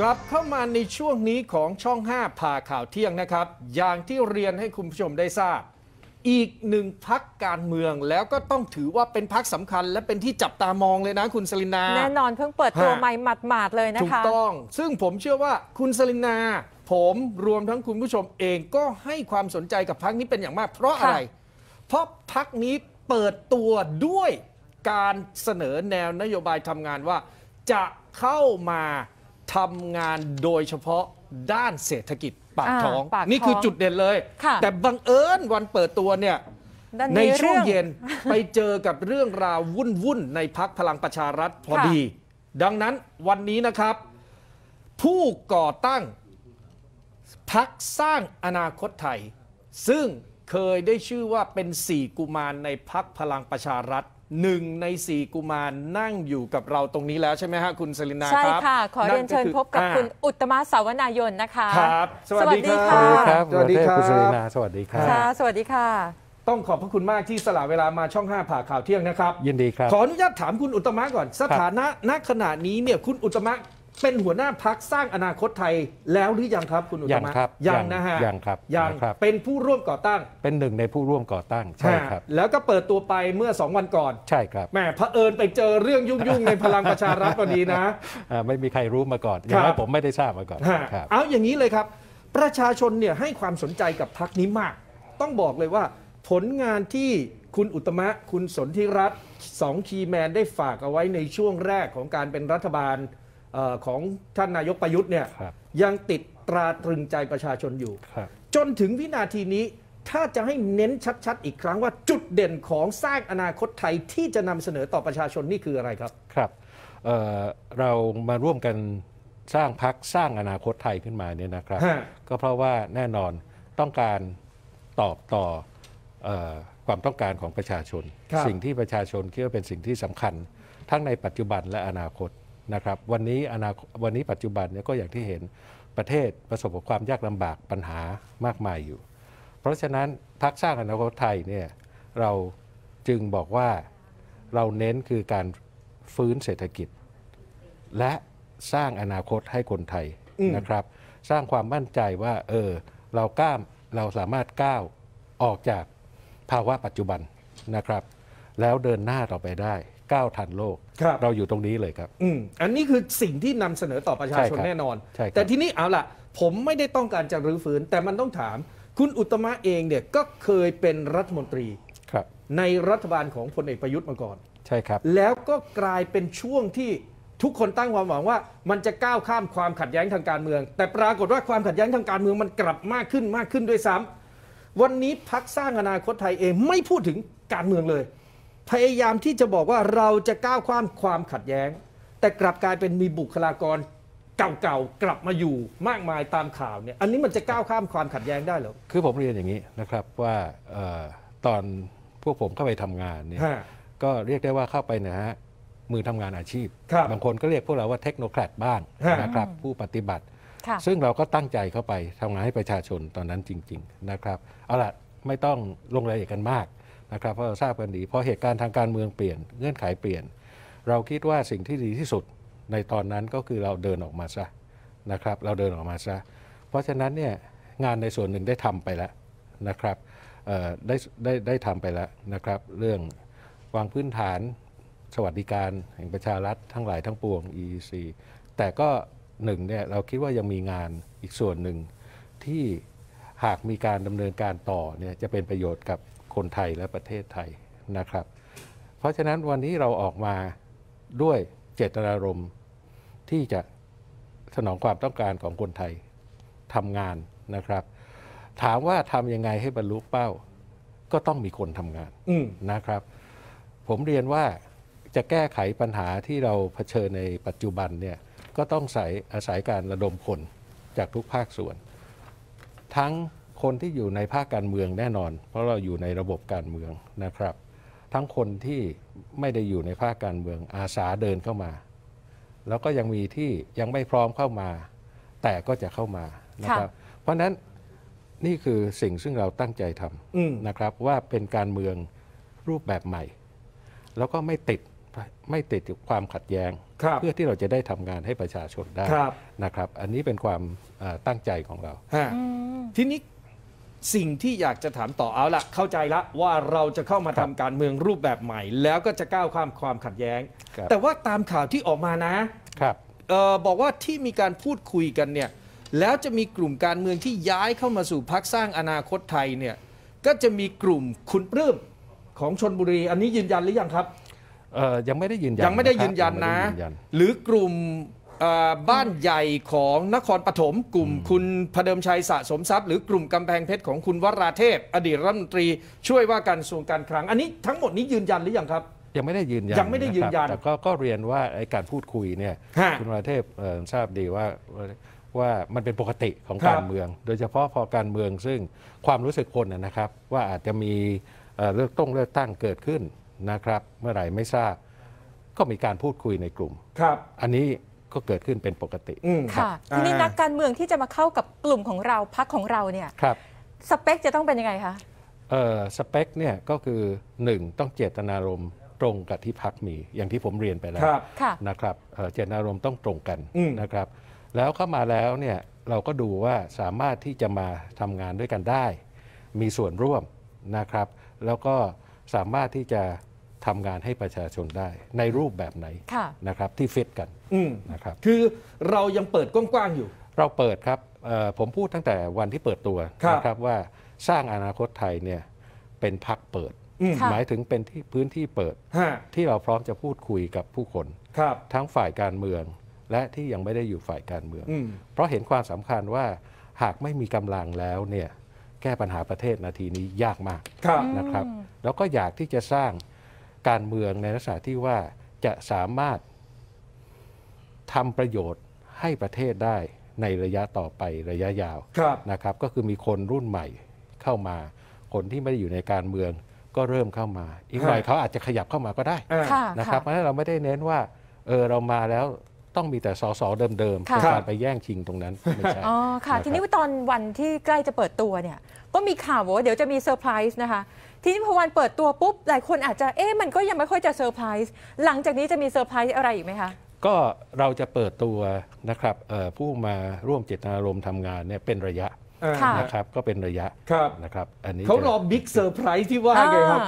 กลับเข้ามาในช่วงนี้ของช่อง5ผ่าข่าวเที่ยงนะครับ อย่างที่เรียนให้คุณผู้ชมได้ทราบ อีกหนึ่งพักการเมือง แล้วก็ต้องถือว่าเป็นพักสำคัญ และเป็นที่จับตามองเลยนะคุณสลินา แน่นอนเพิ่งเปิดตัวใหม่หมาดๆเลยนะคะ ถูกต้อง ซึ่งผมเชื่อว่าคุณสลินาผมรวมทั้งคุณผู้ชมเองก็ให้ความสนใจกับพักนี้เป็นอย่างมาก เพราะอะไร เพราะพักนี้เปิดตัวด้วยการเสนอแนวนโยบายทำงานว่า จะเข้ามาทำงานโดยเฉพาะด้านเศรษฐกิจปากท้อง นี่คือจุดเด่นเลย แต่บังเอิญวันเปิดตัวเนี่ยนในช่วงเย็นไปเจอกับเรื่องราววุ่นวุ่นในพักพลังประชารัฐพอดี ดังนั้นวันนี้นะครับ ผู้ก่อตั้งพักสร้างอนาคตไทย ซึ่งเคยได้ชื่อว่าเป็นสี่กุมารในพักพลังประชารัฐหนึ่งในสี่กุมารนั่งอยู่กับเราตรงนี้แล้วใช่ไหมฮะคุณสลินาใช่ค่ะขอเรียนเชิญพบกับคุณอุตมะสาวนายนนะคะครับสวัสดีค่ะสวัสดีครับสวัสลินาสวัสดีครับสวัสดีค่ะ ต้องขอบพระคุณมากที่สละเวลามาช่อง5ผ่าข่าวเที่ยงนะครับยินดีครับขออนุญาตถามคุณอุตมะก่อนสถานะณขณะนี้เนี่ยคุณอุตมะเป็นหัวหน้าพักสร้างอนาคตไทยแล้วหรือยังครับคุณอุตมะ ยังครับยังนะฮะยังครับยังครับเป็นผู้ร่วมก่อตั้ง เป็นหนึ่งในผู้ร่วมก่อตั้ง ใช่ครับ แล้วก็เปิดตัวไปเมื่อ 2 วันก่อน ใช่ครับ แหมเผอิญไปเจอเรื่องยุ่ง ๆในพลังประชารัฐพอดีนะ ไม่มีใครรู้มาก่อน อย่างน้อยผมไม่ได้ทราบมาก่อน เอาอย่างนี้เลยครับ ประชาชนเนี่ยให้ความสนใจกับพักนี้มาก ต้องบอกเลยว่า ผลงานที่คุณอุตมะ คุณสนธิรัตน์สองคีแมนได้ฝากเอาไว้ในช่วงแรกของการเป็นรัฐบาลของท่านนายกประยุทธ์เนี่ยยังติดตราตรึงใจประชาชนอยู่ จนถึงวินาทีนี้ถ้าจะให้เน้นชัด ๆอีกครั้งว่าจุดเด่นของสร้างอนาคตไทยที่จะนำเสนอต่อประชาชนนี่คืออะไรครับครับเเรามาร่วมกันสร้างพักสร้างอนาคตไทยขึ้นมาเนี่ยนะครับก็เพราะว่าแน่นอนต้องการตอบต่ออความต้องการของประชาชนสิ่งที่ประชาชนคิดว่าเป็นสิ่งที่สำคัญ ทั้งในปัจจุบันและอนาคตนะครับวันนี้อนาวันนี้ปัจจุบันเนี่ยก็อย่างที่เห็นประเทศประสบกับความยากลำบากปัญหามากมายอยู่ เพราะฉะนั้นพักสร้างอนาคตไทยเนี่ยเราจึงบอกว่าเราเน้นคือการฟื้นเศรษฐกิจ และสร้างอนาคตให้คนไทยนะครับ สร้างความมั่นใจว่าเออเราก้ามเราสามารถก้าวออกจากภาวะปัจจุบันนะครับ แล้วเดินหน้าต่อไปได้้าวทันโลกรเราอยู่ตรงนี้เลยครับ อืมอันนี้คือสิ่งที่นำเสนอต่อประชาชนชแน่นอน แต่ทีนี้ เอาล่ะ ผมไม่ได้ต้องการจะรื้อฟื้นแต่มันต้องถาม คุณอุตมะเองเนี่ยก็เคยเป็นรัฐมนตรีครับ ในรัฐบาลของพลเอกประยุทธ์มาก่อน ใช่ครับ แล้วก็กลายเป็นช่วงที่ทุกคนตั้งความหวังว่า มันจะก้าวข้ามความขัดแย้งทางการเมือง แต่ปรากฏว่าความขัดแย้งทางการเมืองมันกลับมากขึ้นมากขึ้นด้วยซ้ำวันนี้พักสร้างอนาคตไทยเองไม่พูดถึงการเมืองเลยพยายามที่จะบอกว่าเราจะก้าวข้ามความขัดแย้ง แต่กลับกลายเป็นมีบุคลากร เก่าๆกลับมาอยู่มากมายตามข่าวเนี่ยอันนี้มันจะก้าวข้ามความขัดแย้งได้หรอคือผมเรียนอย่างนี้นะครับ ว่าออตอนพวกผมเข้าไปทำงานเนี่ยก็เรียกได้ว่าเข้าไปนะฮะมือทำงานอาชีพบบางคนก็เรียกพวกเราว่าเทคโนแครดบ้างนะครับผู้ปฏิบัติ ซึ่งเราก็ตั้งใจเข้าไปทำงานให้ประชาชนตอนนั้นจริง ๆนะครับเอาล่ะไม่ต้องลงรายละเอียดกันมากนะครับเพราะเราทราบกันดีพอเหตุการณ์ทางการเมืองเปลี่ยนเงื่อนไขเปลี่ยน เราคิดว่าสิ่งที่ดีที่สุดในตอนนั้นก็คือเราเดินออกมาซะนะครับ เราเดินออกมาซะเพราะฉะนั้นเนี่ยงานในส่วนหนึ่งได้ทำไปแล้วนะครับได้ได้ได้ทำไปแล้วนะครับ เรื่องวางพื้นฐานสวัสดิการแห่งประชารัฐทั้งหลายทั้งปวง EEC แต่ก็หนึ่งเนี่ยเราคิดว่ายังมีงานอีกส่วนหนึ่งที่หากมีการดำเนินการต่อเนี่ยจะเป็นประโยชน์กับคนไทยและประเทศไทยนะครับ เพราะฉะนั้นวันนี้เราออกมาด้วยเจตนารมณ์ที่จะสนองความต้องการของคนไทยทำงานนะครับ ถามว่าทำยังไงให้บรรลุเป้าก็ต้องมีคนทำงานนะครับ ผมเรียนว่าจะแก้ไขปัญหาที่เราเผชิญในปัจจุบันเนี่ยก็ต้องอาศัยการระดมคน จากทุกภาคส่วนทั้งคนที่อยู่ในภาคการเมืองแน่นอน เพราะเราอยู่ในระบบการเมืองนะครับ ทั้งคนที่ไม่ได้อยู่ในภาคการเมืองอาสาเดินเข้ามา แล้วก็ยังมีที่ยังไม่พร้อมเข้ามา แต่ก็จะเข้ามานะครับ เพราะนั้นนี่คือสิ่งซึ่งเราตั้งใจทำนะครับว่าเป็นการเมืองรูปแบบใหม่ แล้วก็ไม่ติดไม่ติดความขัดแยง้งเพื่อที่เราจะได้ทำงานให้ประชาชนได้นะครับ อันนี้เป็นความตั้งใจของเราทีนี้สิ่งที่อยากจะถามต่อเอาละเข้าใจละว่าเราจะเข้ามาทำการเมืองรูปแบบใหม่ แล้วก็จะก้าวข้ามความขัดแย้ง แต่ว่าตามข่าวที่ออกมานะ ครับออบอกว่าที่มีการพูดคุยกันเนี่ยแล้วจะมีกลุ่มการเมืองที่ย้ายเข้ามาสู่พักสร้างอนาคตไทยเนี่ยก็จะมีกลุ่มคุณปลื้มของชนบุรีอันนี้ยืนยันหรือยังครับยังไม่ได้ยืนยันยังไม่ได้ยืนยันนะ หรือกลุ่มบ้านใหญ่ของนครปฐมกลุ่มคุณพเดิมชัยสะสมทรัพย์หรือกลุ่มกำแพงเพชรของคุณวราเทพ อดีตรัฐมนตรีช่วยว่าการทรวงการคลังอันนี้ทั้งหมดนี้ยืนยันหรือยังครับ ยังไม่ได้ยืนยันยังไม่ได้ยืนยันแต่ก็เรียนว่าการพูดคุยเนี่ยคุณวราเทพทราบดีว่าว่ามันเป็นปกติของการเมือง โดยเฉพาะพอการเมืองซึ่งความรู้สึกคนนะครับว่าอาจจะมีเลือกต้องเลือกตั้งเกิดขึ้นนะครับ เมื่อไหร่ไม่ทราบก็มีการพูดคุยในกลุ่มครับ อันนี้ก็เกิดขึ้นเป็นปกติ ค่ะ ทีนี้นักการเมืองที่จะมาเข้ากับกลุ่มของเราพักของเราเนี่ยครับสเปค จะต้องเป็นยังไงคะเออสเปคเนี่ยก็คือหนึ่งต้องเจตนารมณ์ตรงกับที่พักมีอย่างที่ผมเรียนไปแล้วครับนะครับเเจตนารมณ์ต้องตรงกันนะครับ แล้วเข้ามาแล้วเนี่ยเราก็ดูว่าสามารถที่จะมาทำงานด้วยกันได้ มีส่วนร่วมนะครับ แล้วก็สามารถที่จะทำงานให้ประชาชนได้ในรูปแบบไหนนะครับที่เฟตกันนะครับ คือเรายังเปิดกว้างๆ อยู่ เราเปิดครับผมพูดตั้งแต่วันที่เปิดตัวนะครับว่าสร้างอนาคตไทยเนี่ยเป็นพักเปิด หมายถึงเป็นที่พื้นที่เปิด ที่เราพร้อมจะพูดคุยกับผู้คนคทั้งฝ่ายการเมือง และที่ยังไม่ได้อยู่ฝ่ายการเมือง เพราะเห็นความสำคัญว่าหากไม่มีกำลังแล้วเนี่ยแก้ปัญหาประเทศนาทีนี้ยากมากนะครับ แล้วก็อยากที่จะสร้างการเมืองในลักษณะที่ว่าจะสามารถทำประโยชน์ให้ประเทศได้ในระยะต่อไประยะยาวนะครับ ก็คือมีคนรุ่นใหม่เข้ามา คนที่ไม่ได้อยู่ในการเมืองก็เริ่มเข้ามา อีกหน่อยเขาอาจจะขยับเข้ามาก็ได้ นะครับเพราะฉะนั้นเราไม่ได้เน้นว่าเออเรามาแล้วต้องมีแต่สสอเดิมๆการไปแย่งชิงตรงนั้นไม่ใช่อ๋อค่ะ ทีนี้ตอนวันที่ใกล้จะเปิดตัวเนี่ย ก็มีข่าวว่าเดี๋ยวจะมีเซอร์ไพรส์นะคะทีนี้พอวันเปิดตัวปุ๊บหลายคนอาจจะเอ๊ะมันก็ยังไม่ค่อยจะเซอร์ไพรส์หลังจากนี้จะมีเซอร์ไพรส์อะไรอีกไหมคะ ก็เราจะเปิดตัวนะครับผู้มาร่วมเจตนารมณ์ทำงานเนี่ยเป็นระยะนะครับ ก็เป็นระยะนะครับ อันนี้เขารอบิ๊กเซอร์ไพรส์ที่ว่าไงครับ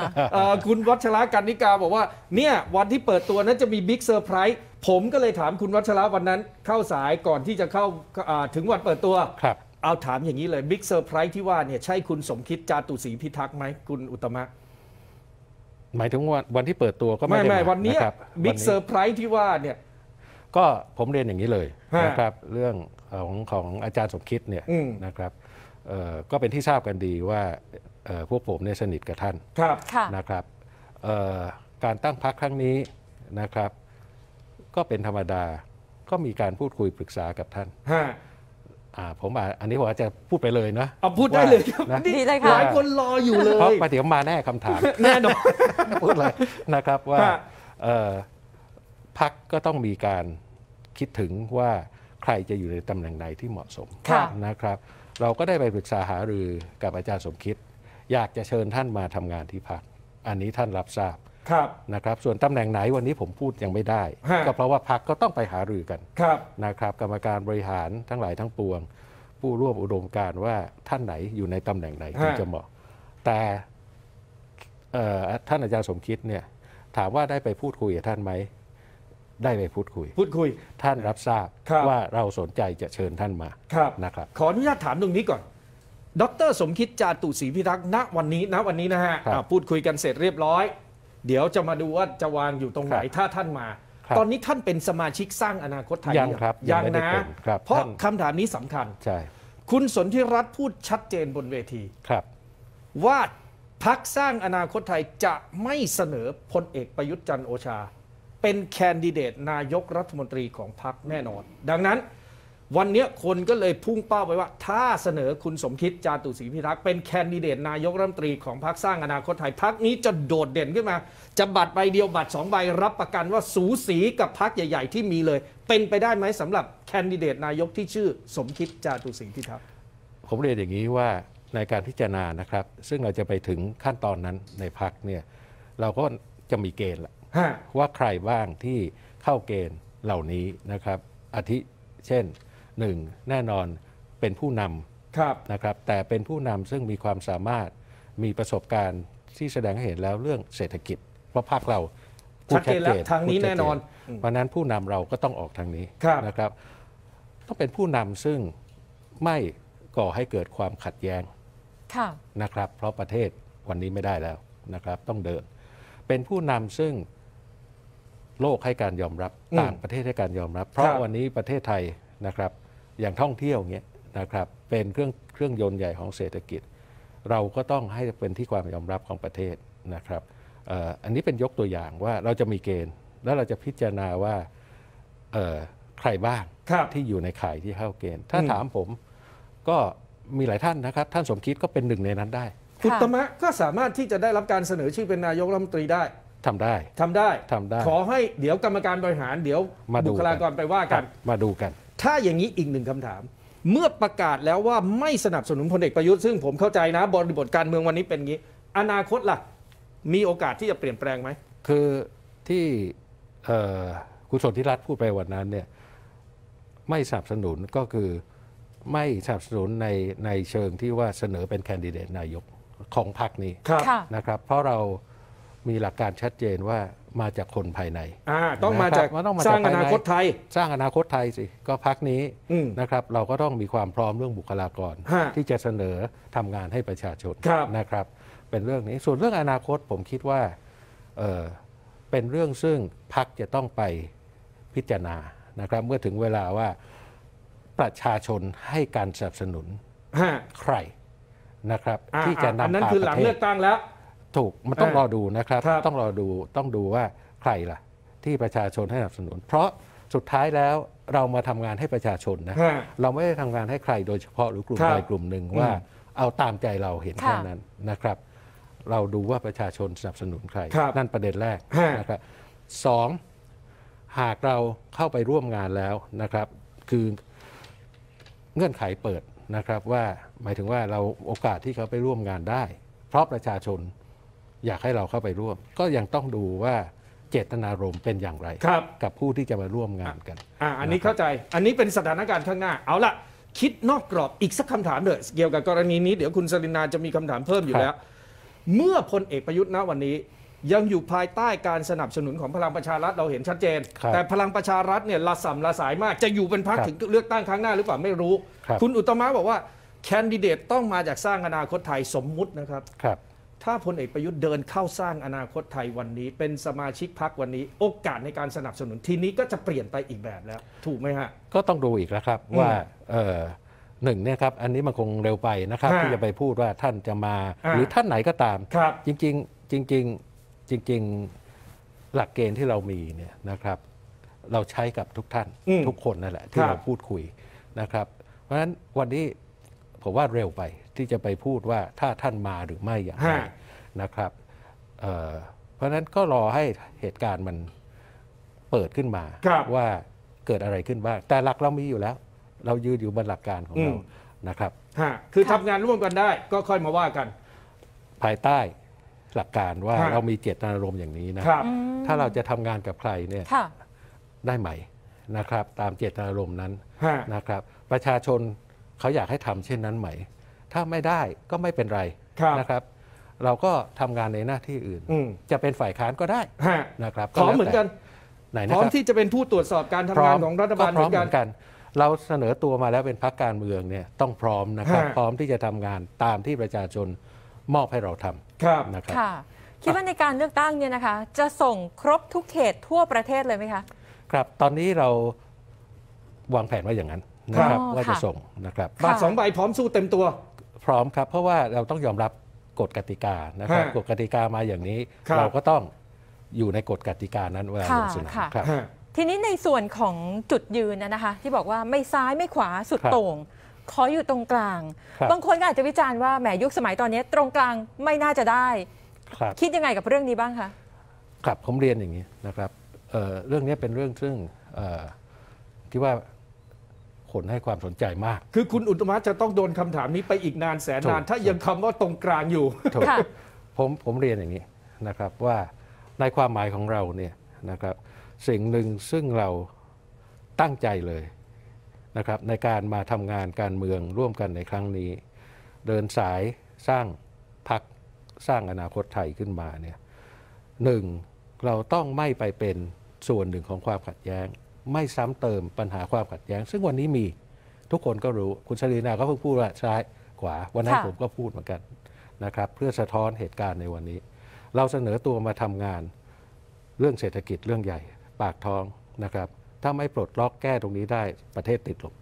คุณวัชระกันนิกาบอกว่าเนี่ยวันที่เปิดตัวนั้นจะมีบิ๊กเซอร์ไพรส์ผมก็เลยถามคุณวัชระวันนั้นเข้าสายก่อนที่จะเข้าถึงวันเปิดตัวเอาถามอย่างนี้เลยบิ๊กเซอร์ไพรส์ที่ว่าเนี่ยใช่คุณสมคิดจาตุศรีพิทักษ์ไหมคุณอุตมะหมายถึงวันวันที่เปิดตัวก็ไม่ไม่ไมวันนี้บิ๊กเซอร์ไพรส์ที่ว่าเนี่ยก็ผมเรียนอย่างนี้เลยนะครับ เรื่องของของอาจารย์สมคิดเนี่ยนะครับก็เป็นที่ทราบกันดีว่าพวกผมเนี่ยสนิทกับท่านครับนะครับการตั้งพักครั้งนี้นะครับ ก็เป็นธรรมดาก็มีการพูดคุยปรึกษากับท่านฮะอ่าผมอ่ะอันนี้ผมอาจจะพูดไปเลยนะเอาพูดได้เลยครับนะดีเลยค่ะลายคนรออยู่เลย เพราะปฏิเัีมาแน่คำถามแน่นอนพูดเลยนะครับว่าพักก็ต้องมีการคิดถึงว่าใครจะอยู่ในตำแหน่งใดที่เหมาะสมนะครับ เราก็ได้ไปปรึกษาหารือกับอาจารย์สมคิด อยากจะเชิญท่านมาทำงานที่พัก อันนี้ท่านรับทราบครับนะครับ ส่วนตำแหน่งไหนวันนี้ผมพูดยังไม่ได้ ก็เพราะว่าพักก็ต้องไปหารือกันนะครับ กรรมการบริหารทั้งหลายทั้งปวง ผู้ร่วมอุดมการว่าท่านไหนอยู่ในตำแหน่งไหนที่จะเหมาะ แต่ท่านอาจารย์สมคิดเนี่ยถามว่าได้ไปพูดคุยกับท่านไหมได้ไปพูดคุย พูดคุยท่านรับทราบรบว่าเราสนใจจะเชิญท่านมาครับนะครับขออนุญาตถามตรงนี้ก่อน ดร สมคิดจาตุศรีพิทักษ์ณวันนี้ณวันนี้นะฮะพูดคุยกันเสร็จเรียบร้อยเดี๋ยวจะมาดูว่า จะวางอยู่ตรงไหนถ้าท่านมา ตอนนี้ท่านเป็นสมาชิกสร้างอนาคตไทยยังครับยังนะ เพราะคำถามนี้สำคัญใช่คุณสนธิรัตน์พูดชัดเจนบนเวทีครับ ว่าพักสร้างอนาคตไทยจะไม่เสนอพลเอกประยุทธ์จันโอชา เป็นแคนดิเดต นายกรัฐมนตรีของพักแน่นอน ดังนั้นวันนี้คนก็เลยพุ่งเป้าไปว่า ถ้าเสนอคุณสมคิดจาตุศรีพิทักษ์เป็นแคนดิเดตนายกรัฐมนตรีของพรรคสร้างอนาคตไทยพรรคนี้จะโดดเด่นขึ้นมา จะบัตรใบเดียวบัตรสองใบรับประกันว่าสูสีกับพรรคใหญ่ๆ ที่มีเลย เป็นไปได้ไหมสำหรับแคนดิเดตนายกที่ชื่อสมคิดจาตุศรีพิทักษ์ผมเรียนอย่างนี้ว่าในการพิจารณานะครับ ซึ่งเราจะไปถึงขั้นตอนนั้นในพรรคเนี่ยเราก็จะมีเกณฑ์ละว่าใครบ้างที่เข้าเกณฑ์เหล่านี้นะครับ อาทิเช่นหนึ่งแน่นอนเป็นผู้นำนะครับ แต่เป็นผู้นำซึ่งมีความสามารถมีประสบการณ์ที่แสดงให้เห็นแล้วเรื่องเศรษฐกิจ เพราะภาคเราชัดเจนแล้วทางนี้แน่นอนเพราะนั้นผู้นำเราก็ต้องออกทางนี้นะครับ ต้องเป็นผู้นำซึ่งไม่ก่อให้เกิดความขัดแย้งนะครับ เพราะประเทศวันนี้ไม่ได้แล้วนะครับ ต้องเดินเป็นผู้นำซึ่งโลกให้การยอมรับต่างประเทศให้การยอมรับเพราะวันนี้ประเทศไทยนะครับอย่างท่องเที่ยวเงี้ยนะครับเป็นเครื่องเครื่องยนต์ใหญ่ของเศรษฐกิจ เราก็ต้องให้เป็นที่ความยอมรับของประเทศนะครับอันนี้เป็นยกตัวอย่างว่าเราจะมีเกณฑ์ แล้วเราจะพิจารณาว่าใครบ้างที่อยู่ในข่ายที่เข้าเกณฑ์ ถ้าถามผมก็มีหลายท่านนะครับ ท่านสมคิดก็เป็นหนึ่งในนั้นได้คุณตมะก็สามารถที่จะได้รับการเสนอชื่อเป็นนายกรัฐมนตรีได้ทาได้ทำได้ทำได้ ขอให้เดี๋ยวกรรมการบริหาร เดี๋ยวบุคลากรไปว่ากัน มาดูกันถ้าอย่างนี้อีกหนึ่งคำถามเมื่อประกาศแล้วว่าไม่สนับสนุนพลเอกประยุทธ์ซึ่งผมเข้าใจนะบริบทการเมืองวันนี้เป็นงี้ อนาคตล่ะ มีโอกาสที่จะเปลี่ยนแปลงไหม คือที่คุณสนธิรัตน์พูดไปวันนั้นเนี่ยไม่สนับสนุนก็คือไม่สนับสนุนในในเชิงที่ว่าเสนอเป็นแคนดิเดตนายกของพรรคนี้นะครับเพราะเรามีหลักการชัดเจนว่ามาจากคนภายในต้องมาจากสร้างอนาคตไทย สร้างอนาคตไทยสิก็พักนี้นะครับ เราก็ต้องมีความพร้อมเรื่องบุคลากร ที่จะเสนอทำงานให้ประชาชนนะครับ เป็นเรื่องนี้ส่วนเรื่องอนาคตผมคิดว่าเเป็นเรื่องซึ่งพักจะต้องไปพิจารณานะครับ เมื่อถึงเวลาว่าประชาชนให้การสนับสนุนใครนะครับ ที่จะนำพาประเทศอันนั้นคือหลังเลือกตั้งแล้วถูกมันต้องรอดูนะครับ ต้องรอดูต้องดูว่าใครล่ะ ที่ประชาชนให้สนับสนุน เพราะสุดท้ายแล้วเรามาทำงานให้ประชาชนนะเราไม่ได้ทำงานให้ใคร โดยเฉพาะหรือกลุ่มใดกลุ่มหนึ่งว่า เอาตามใจเราเห็นแค่นั้นนะครับ เราดูว่าประชาชนสนับสนุนใครนั่นประเด็นแรกนะครับสองหากเราเข้าไปร่วมงานแล้วนะครับ คือเงื่อนไขเปิดนะครับว่าหมายถึงว่าเราโอกาสที่เขาไปร่วมงานได้ เพราะประชาชนอยากให้เราเข้าไปร่วมก็ยังต้องดูว่าเจตนารมณ์เป็นอย่างไรรกับผู้ที่จะมาร่วมงานกันออันนี้เข้าใจอันนี้เป็นสถานการณ์ข้างหน้าเอาละคิดนอกกรอบอีกสักคำถามเถอะเกี่ยวกับกรณีนี้เดี๋ยวคุณสรินาจะมีคำถามเพิ่มอยู่แล้ว เมื่อพลเอกประยุทธ์ณวันนี้ ยังอยู่ภายใต้การสนับสนุนของพลังประชารัฐเราเห็นชัดเจน แต่พลังประชารัฐเนี่ยละสัมละสายมากจะอยู่เป็นพักถึงเลือกตั้งครั้งหน้า หรือเปล่าไม่รู้ครคุณอุตมะบอกว่าแคนดิเดตต้องมาจากสร้างอนาคตไทยสมมุตินะครับครับถ้าพลเอกประยุทธ์เดินเข้าสร้างอนาคตไทยวันนี้ เป็นสมาชิกพักวันนี้ โอกาสในการสนับสนุนทีนี้ก็จะเปลี่ยนไปอีกแบบแล้ว ถูกไหมฮะก็ต้องดูอีกแล้วครับว่าหนึ่งเนี่ยครับอันนี้มันคงเร็วไปนะครับ ที่จะไปพูดว่าท่านจะมาหรือท่านไหนก็ตามคจริงจริงจริงจริงหลักเกณฑ์ที่เรามีเนี่ยนะครับ เราใช้กับทุกท่านทุกคนนั่นแหละ ที่เราพูดคุยนะครับ เพราะฉะนั้นวันนี้ผมว่าเร็วไปที่จะไปพูดว่าถ้าท่านมาหรือไม่อย่างไรนะครับเเพราะนั้นก็รอให้เหตุการณ์มันเปิดขึ้นมา ว่าเกิดอะไรขึ้นบ้างแต่หลักเรามีอยู่แล้ว เรายืนอยู่บนหลักการของเรานะครับคือทำงานร่วมกันได้ ก็ค่อยมาว่ากัน ภายใต้หลักการว่าเรามีเจตนารมณ์อย่างนี้นะถ้าเราจะทำงานกับใครเนี่ยได้ไหมนะครับ ตามเจตนารมณ์นั้นนะครับ ประชาชนเขาอยากให้ทำเช่นนั้นไหม ถ้าไม่ได้ก็ไม่เป็นไรนะครับ เราก็ทำงานในหน้าที่อื่น จะเป็นฝ่ายค้านก็ได้นะครับพร้อมเหมือนกันพร้อมที่จะเป็นผู้ตรวจสอบการทำงานของรัฐบาลเหมือนกัน เราเสนอตัวมาแล้วเป็นพรรคการเมืองเนี่ยต้องพร้อมนะครับ พร้อมที่จะทำงานตามที่ประชาชนมอบให้เราทำนะครับคิดว่าในการเลือกตั้งเนี่ยนะคะจะส่งครบทุกเขตทั่วประเทศเลยไหมคะ ครับ ตอนนี้เราวางแผนไว้อย่างนั้นนะครับว่าจะส่งนะครับบัตรสองใบพร้อมสู้เต็มตัวพร้อมครับ เพราะว่าเราต้องยอมรับกฎกติกานะครับ กฎกติกามาอย่างนี้ เราก็ต้องอยู่ในกฎกติกานั้นเวลาลงสนามครับทีนี้ในส่วนของจุดยืนนะคะที่บอกว่าไม่ซ้ายไม่ขวาสุดโต่งขออยู่ตรงกลางบางคนก็อาจจะวิจารณ์ว่าแหมยุคสมัยตอนนี้ตรงกลางไม่น่าจะได้คคิดยังไงกับเรื่องนี้บ้างคะครับผมเรียนอย่างนี้นะครับเเรื่องนี้เป็นเรื่องซึ่งที่ว่าคนให้ความสนใจมาก คือคุณอุตมะจะต้องโดนคำถามนี้ไปอีกนานแสนนาน ถ้ายังคำว่าตรงกลางอยู่ผมผมเรียนอย่างนี้นะครับว่าในความหมายของเราเนี่ยนะครับสิ่งหนึ่งซึ่งเราตั้งใจเลยนะครับในการมาทำงานการเมืองร่วมกันในครั้งนี้ เดินสายสร้างพักสร้างอนาคตไทยขึ้นมาเนี่ยหนึ่งเราต้องไม่ไปเป็นส่วนหนึ่งของความขัดแย้งไม่ซ้ำเติมปัญหาความขัดแย้ง ซึ่งวันนี้มีทุกคนก็รู้คุณชลีนาก็เพิ่งพูดว่าซ้ายขวา วันนั้นผมก็พูดเหมือนกันนะครับเพื่อสะท้อนเหตุการณ์ในวันนี้ เราเสนอตัวมาทำงานเรื่องเศรษฐกิจเรื่องใหญ่ ปากท้องนะครับ ถ้าไม่ปลดล็อกแก้ตรงนี้ได้ประเทศติดลบ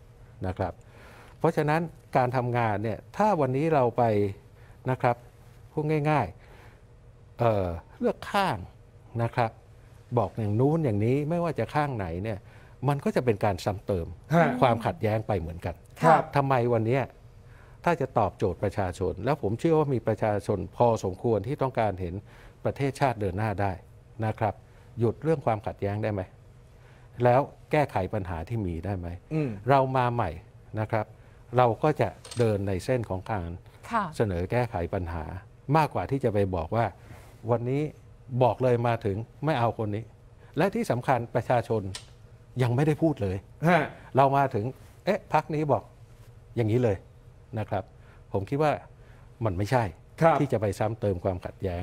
นะครับ เพราะฉะนั้นการทำงานเนี่ยถ้าวันนี้เราไปนะครับพูดง่ายๆเเลือกข้างนะครับ บอกอย่างนู้นอย่างนี้ไม่ว่าจะข้างไหนเนี่ยมันก็จะเป็นการซ้ำเติมความขัดแย้งไปเหมือนกัน ทำไมวันนี้ถ้าจะตอบโจทย์ประชาชน แล้วผมเชื่อว่ามีประชาชนพอสมควรที่ต้องการเห็นประเทศชาติเดินหน้าได้นะครับ หยุดเรื่องความขัดแย้งได้ไหม แล้วแก้ไขปัญหาที่มีได้ไหมเรามาใหม่นะครับ เราก็จะเดินในเส้นของการ เสนอแก้ไขปัญหามากกว่าที่จะไปบอกว่า วันนี้บอกเลยมาถึงไม่เอาคนนี้ และที่สำคัญประชาชนยังไม่ได้พูดเลย เรามาถึง เอ๊ะพักนี้บอกอย่างนี้เลยนะครับ ผมคิดว่ามันไม่ใช่ที่จะไปซ้ำเติมความขัดแย้ง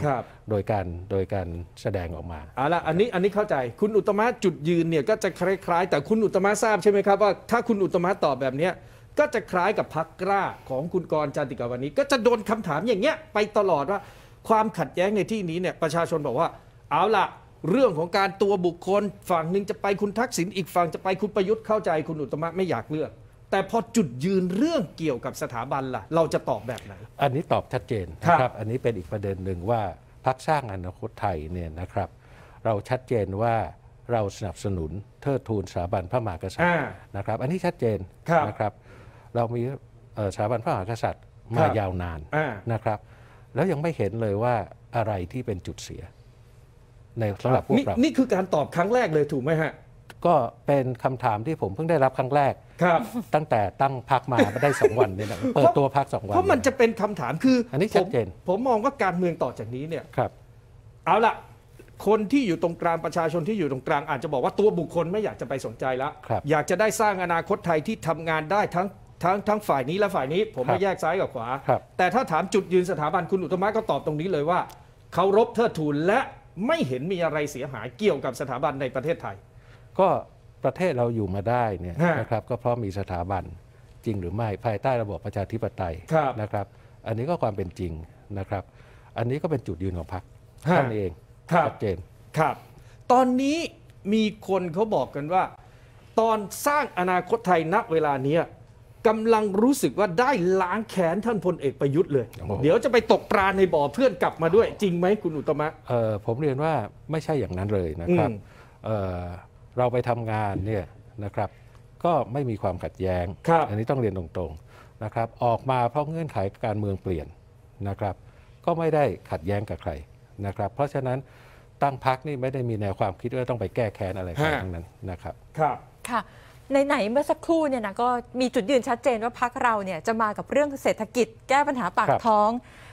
โดยการโดยการแสดงออกมาอะละอันนี้อันนี้เข้าใจ คุณอุตมะจุดยืนเนี่ยก็จะคล้ายๆ แต่คุณอุตมะทราบใช่ไหมครับว่าถ้าคุณอุตมะตอบแบบนี้ ก็จะคล้ายกับพักกล้าของคุณกรจันติกาวันนี้ ก็จะโดนคำถามอย่างเงี้ยไปตลอดว่าความขัดแย้งในที่นี้เนี่ยประชาชนบอกว่า เอาล่ะเรื่องของการตัวบุคคลฝั่งหนึ่งจะไปคุณทักษิณอีกฝั่งจะไปคุณประยุทธ์เข้าใจคุณอุตมะ ไม่อยากเลือกแต่พอจุดยืนเรื่องเกี่ยวกับสถาบันล่ะ เราจะตอบแบบไหนอันนี้ตอบชัดเจนนะครับอันนี้เป็นอีกประเด็นหนึ่งว่าพักสร้างอนาคตไทยเนี่ยนะครับ เราชัดเจนว่าเราสนับสนุนเทิดทูนสถาบันพระมหากษัตริย์นะครับ อันนี้ชัดเจนนะครับเรามีสถาบันพระมหากษัตริย์มายาวนานนะครับ แล้วยังไม่เห็นเลยว่าอะไรที่เป็นจุดเสียในสำหรับพวกเรานี่คือการตอบครั้งแรกเลยถูกไหมฮะ ก็เป็นคำถามที่ผมเพิ่งได้รับครั้งแรก ครับ ตั้งแต่ตั้งพักมาได้สองวันเนี่ยนะเปิดตัวพักสองวัน เพราะมันจะเป็นคำถามคือ อันนี้ชัดเจนผมมองว่าการเมืองต่อจากนี้เนี่ยครับ เอาล่ะ คนที่อยู่ตรงกลางประชาชนที่อยู่ตรงกลาง อาจจะบอกว่าตัวบุคคลไม่อยากจะไปสนใจละครับ อยากจะได้สร้างอนาคตไทยที่ทำงานได้ทั้งทั้งทั้งฝ่ายนี้และฝ่ายนี้ ผมไม่แยกซ้ายกับขวาครับแต่ถ้าถามจุดยืนสถาบันคุณอุตตมะก็ตอบตรงนี้เลยว่าเคารพเทิดทูนและไม่เห็นมีอะไรเสียหายเกี่ยวกับสถาบันในประเทศไทย ก็ประเทศเราอยู่มาได้เนี่ยนะครับก็เพราะมีสถาบันจริงหรือไม่ภายใต้ระบบประชาธิปไตยนะครับ อันนี้ก็ความเป็นจริงนะครับ อันนี้ก็เป็นจุดยืนของพรรคท่านเองชัดเจนครับ ตอนนี้มีคนเขาบอกกันว่า ตอนสร้างอนาคตไทยณเวลานี้กำลังรู้สึกว่าได้ล้างแขนท่านพลเอกประยุทธ์เลยเดี๋ยวจะไปตกปลาในบ่อเพื่อนกลับมาด้วย จริงไหมคุณอุตมะเออผมเรียนว่าไม่ใช่อย่างนั้นเลยนะครับเเราไปทำงานเนี่ยนะครับก็ไม่มีความขัดแย้ง อันนี้ต้องเรียนตรงๆนะครับ ออกมาเพราะเงื่อนไขการเมืองเปลี่ยนนะครับ ก็ไม่ได้ขัดแย้งกับใครนะครับ เพราะฉะนั้นตั้งพักนี่ไม่ได้มีแนวความคิดว่าต้องไปแก้แค้นอะไรใครทั้งนั้นนะครับ ครับค่ะในไหนเมื่อสักครู่เนี่ยนะก็มีจุดยืนชัดเจนว่าพักเราเนี่ยจะมากับเรื่องเศรษฐกิจ แก้ปัญหาปากท้อง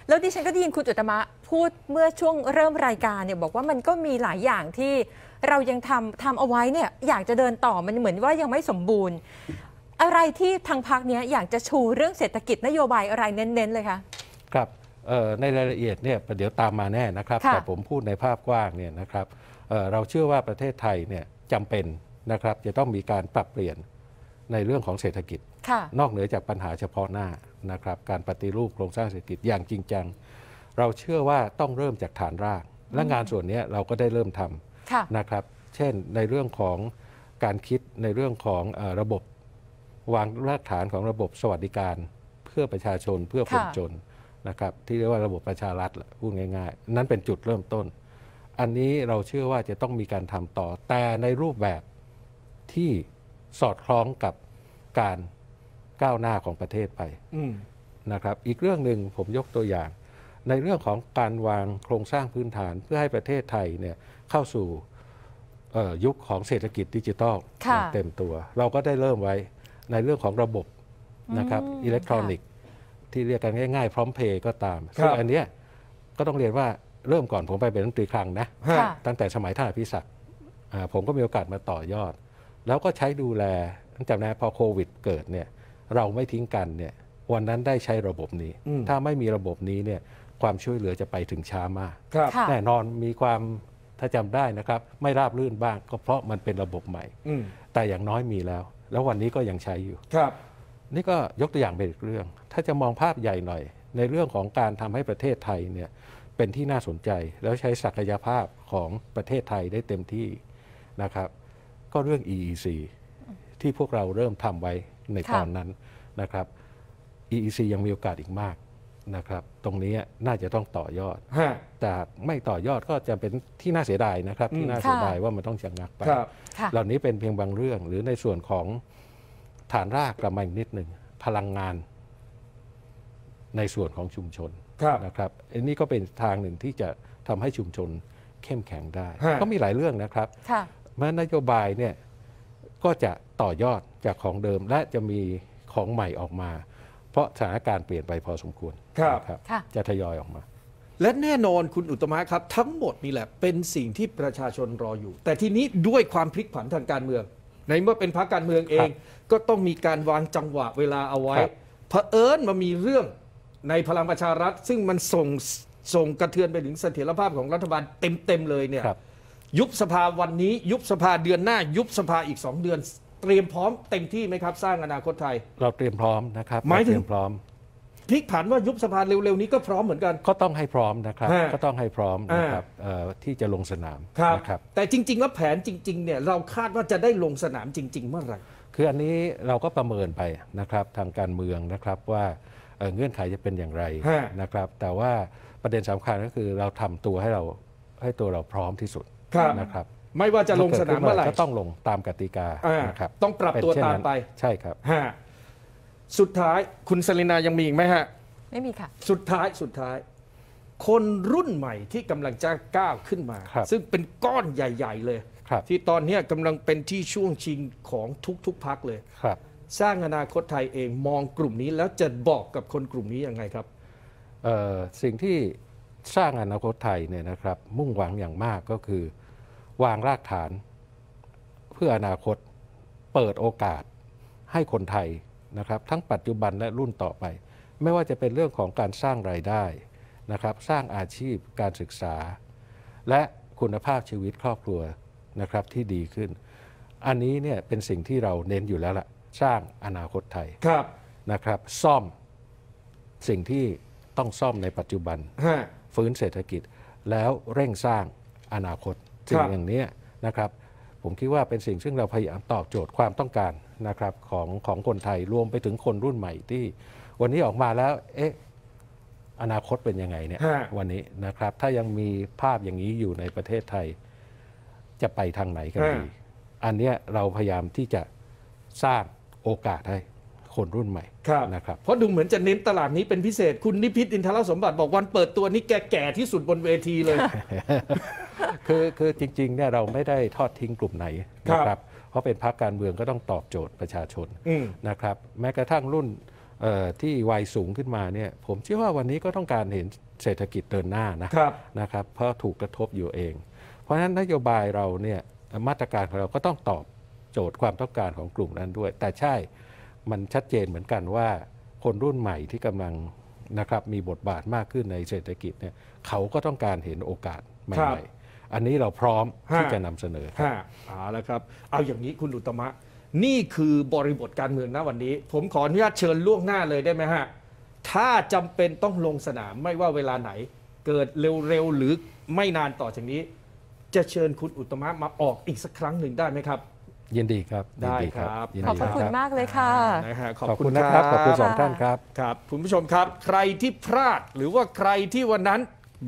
แล้วดิฉันก็ได้ยินคุณจุตมะพูดเมื่อช่วงเริ่มรายการเนี่ยบอกว่ามันก็มีหลายอย่างที่เรายังทำทำเอาไว้เนี่ยอยากจะเดินต่อมันเหมือนว่ายังไม่สมบูรณ์ อะไรที่ทางพักเนี้ยอยากจะชูเรื่องเศรษฐกิจนโยบายอะไรเน้นๆเลยคะครับในรายละเอียดเนี่ยเดี๋ยวตามมาแน่นะครับแต่ผมพูดในภาพกว้างเนี่ยนะครับเราเชื่อว่าประเทศไทยเนี่ยจำเป็นนะครับจะต้องมีการปรับเปลี่ยนในเรื่องของเศรษฐกิจนอกเหนือจากปัญหาเฉพาะหน้านะครับการปฏิรูปโครงสร้างเศรษฐกิจอย่างจริงจังเราเชื่อว่าต้องเริ่มจากฐานรากและงานส่วนนี้เราก็ได้เริ่มทำนะครับเช่นในเรื่องของการคิดในเรื่องของระบบ วางรากฐานของระบบสวัสดิการ เพื่อประชาชนเพื่อคนจนนะครับที่เรียกว่าระบบประชารัฐพูดง่ายๆ นั้นเป็นจุดเริ่มต้น อันนี้เราเชื่อว่าจะต้องมีการทำต่อ แต่ในรูปแบบที่สอดคล้องกับการก้าวหน้าของประเทศไปนะครับอีกเรื่องหนึ่งผมยกตัวอย่าง ในเรื่องของการวางโครงสร้างพื้นฐานเพื่อให้ประเทศไทยเนี่ยเข้าสู่ยุคของเศรษฐกิจดิจิตอลเต็มตัว เราก็ได้เริ่มไว้ในเรื่องของระบบนะครับอิเล็กทรอนิกส์ที่เรียกกันง่ายๆพร้อมเพย์ก็ตามซึ่งอันนี้ก็ต้องเรียนว่าเริ่มก่อนผมไปเป็นรัฐมนตรีคลังนะตั้งแต่สมัยท่านอภิศักดิ์ผมก็มีโอกาสมาต่อยอดแล้วก็ใช้ดูแลจำนนพอโควิด เกิดเนี่ย เราไม่ทิ้งกันเนี่ย วันนั้นได้ใช้ระบบนี้ ถ้าไม่มีระบบนี้เนี่ยความช่วยเหลือจะไปถึงช้ามากแน่นอนมีความถ้าจำได้นะครับ ไม่ราบรื่นบ้างก็เพราะมันเป็นระบบใหม่แต่อย่างน้อยมีแล้ว แล้ววันนี้ก็ยังใช้อยู่ ครับ นี่ก็ยกตัวอย่างเป็นอีกเรื่อง ถ้าจะมองภาพใหญ่หน่อย ในเรื่องของการทำให้ประเทศไทยเนี่ยเป็นที่น่าสนใจแล้วใช้ศักยภาพของประเทศไทยได้เต็มที่นะครับก็เรื่อง EEC ที่พวกเราเริ่มทำไว้ในตอนนั้นนะครับ EEC ยังมีโอกาสอีกมากนะครับ ตรงนี้น่าจะต้องต่อยอด แต่ไม่ต่อยอดก็จะเป็นที่น่าเสียดายนะครับ ที่น่าเสียดายว่ามันต้องชะงักไป เหล่านี้เป็นเพียงบางเรื่องหรือในส่วนของฐานรากกระมังนิดหนึ่งพลังงาน ในส่วนของชุมชนนะครับ อันนี้ก็เป็นทางหนึ่งที่จะทำให้ชุมชนเข้มแข็งได้ ก็มีหลายเรื่องนะครับแม้นโยบายเนี่ยก็จะต่อยอดจากของเดิมและจะมีของใหม่ออกมา เพราะสถานการณ์เปลี่ยนไปพอสมควร ครับรบจะทยอยออกมา และแน่นอนคุณอุตมะครับ ทั้งหมดนี่แหละ เป็นสิ่งที่ประชาชนรออยู่ แต่ทีนี้ด้วยความพลิกผันทางการเมือง ในเมื่อเป็นพรรคการเมืองเอง ก็ต้องมีการวางจังหวะเวลาเอาไว้ เผอิญมามีเรื่องในพลังประชารัฐ ซึ่งมันส่งส่งกระเทือนไปถึงเสถียรภาพของรัฐบาลเต็มๆเลยเนี่ยยุบสภาวันนี้ ยุบสภาเดือนหน้า ยุบสภาอีก 2 เดือนเตรียมพร้อมเต็มที่ไหมครับสร้างอนาคตไทย เราเตรียมพร้อมนะครับหมายถึงพร้อมพลิกผันว่ายุบสภาเร็วๆนี้ก็พร้อมเหมือนกันก็ต้องให้พร้อมนะครับก็ต้องให้พร้อมนะครับที่จะลงสนามนะครับแต่จริงๆแล้วแผนจริงๆเนี่ยเราคาดว่าจะได้ลงสนามจริงๆเมื่อไหร่คืออันนี้เราก็ประเมินไปนะครับทางการเมืองนะครับว่าเเงื่อนไขจะเป็นอย่างไรนะครับแต่ว่าประเด็นสำคัญก็คือเราทำตัวให้เราให้ตัวเราพร้อมที่สุดครับนะครับไม่ว่าจะลงสนามเมื่อไหร่ก็ต้องลงตามกติกานะครับ ต้องปรับตัวตามไป ใช่ครับฮะสุดท้ายคุณสลินายังมีอีกไหมฮะไม่มีค่ะสุดท้ายสุดท้าย คนรุ่นใหม่ที่กำลังจะก้าวขึ้นมาซึ่งเป็นก้อนใหญ่ ๆ เลยที่ตอนนี้กำลังเป็นที่ช่วงชิงของทุกๆพักเลยสร้างอนาคตไทยเองมองกลุ่มนี้ แล้วจะบอกกับคนกลุ่มนี้ยังไงครับสิ่งที่สร้างอนาคตไทยเนี่ยนะครับ มุ่งหวังอย่างมากก็คือวางรากฐานเพื่ออนาคตเปิดโอกาสให้คนไทยนะครับ ทั้งปัจจุบันและรุ่นต่อไป ไม่ว่าจะเป็นเรื่องของการสร้างรายได้นะครับ สร้างอาชีพการศึกษาและคุณภาพชีวิตครอบครัวนะครับที่ดีขึ้น อันนี้เนี่ยเป็นสิ่งที่เราเน้นอยู่แล้วละ่ะสร้างอนาคตไทยครับนะครับ ซ่อมสิ่งที่ต้องซ่อมในปัจจุบันฟื้นเศรษฐกิจแล้วเร่งสร้างอนาคตสิ่งอย่างนี้นะครับ ผมคิดว่าเป็นสิ่งซึ่งเราพยายามตอบโจทย์ความต้องการนะครับ ของของคนไทยรวมไปถึงคนรุ่นใหม่ที่ วันนี้ออกมาแล้ว เอ๊ะอนาคตเป็นยังไงเนี่ยวันนี้นะครับถ้ายังมีภาพอย่างนี้อยู่ในประเทศไทย จะไปทางไหนกันดีอันนี้เราพยายามที่จะสร้างโอกาสให้คนรุ่นใหม่นะครับ เพราะดูเหมือนจะเน้นตลาดนี้เป็นพิเศษคุณนิพิษอินทรสมบัติบอกวันเปิดตัวนี้แก่แก่ที่สุดบนเวทีเลย คือคือจริงๆเนี่ยเราไม่ได้ทอดทิ้งกลุ่มไหนนะครับเพราะเป็นพรรคการเมืองก็ต้องตอบโจทย์ประชาชน นะครับ แม้กระทั่งรุ่นที่วัยสูงขึ้นมาเนี่ยผมเชื่อว่าวันนี้ก็ต้องการเห็นเศรษฐกิจเดินหน้านะนะครับ เพราะถูกกระทบอยู่เอง เพราะฉะนั้นนโยบายเราเนี่ยมาตรการของเราก็ต้องตอบโจทย์ความต้องการของกลุ่มนั้นด้วย แต่ใช่มันชัดเจนเหมือนกันว่าคนรุ่นใหม่ที่กำลังนะครับ มีบทบาทมากขึ้นในเศรษฐกิจเนี่ยเขาก็ต้องการเห็นโอกาสใหม่ๆ อันนี้เราพร้อมที่จะนำเสนอครับเอาละครับ เอาอย่างนี้คุณอุตมะ นี่คือบริบทการเมืองนะวันนี้ ผมขออนุญาตเชิญล่วงหน้าเลยได้ไหมฮะ ถ้าจำเป็นต้องลงสนามไม่ว่าเวลาไหน เกิดเร็วๆหรือไม่นานต่อจากนี้ จะเชิญคุณอุตมะมาออกอีกสักครั้งหนึ่งได้ไหมครับยินดีครับได้ยินครับ ขอบคุณมากเลยค่ะ นะฮะ ขอบคุณนะครับบขอบคุณสองท่านครับ ครับ คุณผู้ชมครับ ใครที่พลาด หรือว่าใครที่วันนั้น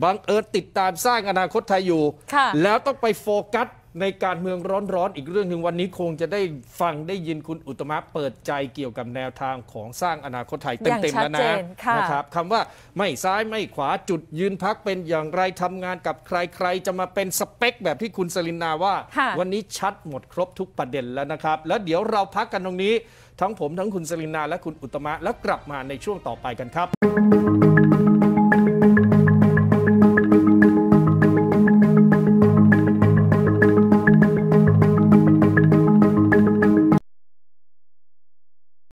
บังเอิญติดตามสร้างอนาคตไทยอยู่ค่ะแล้วต้องไปโฟกัสในการเมืองร้อนๆอีกเรื่องหนึ่งวันนี้คงจะได้ฟังได้ยินคุณอุตมะ เปิดใจเกี่ยวกับแนวทางของสร้างอนาคตไทยเต็มๆแล้วนะนะครับคำว่าไม่ซ้ายไม่ขวาจุดยืนพักเป็นอย่างไรทำงานกับใครใครจะมาเป็นสเปคแบบที่คุณสลินนาว่าวันนี้ชัดหมดครบทุกประเด็นแล้วนะครับ แล้วเดี๋ยวเราพักกันตรงนี้ ทั้งผมทั้งคุณสลินนาและคุณอุตมะแล้วกลับมาในช่วงต่อไปกันครับ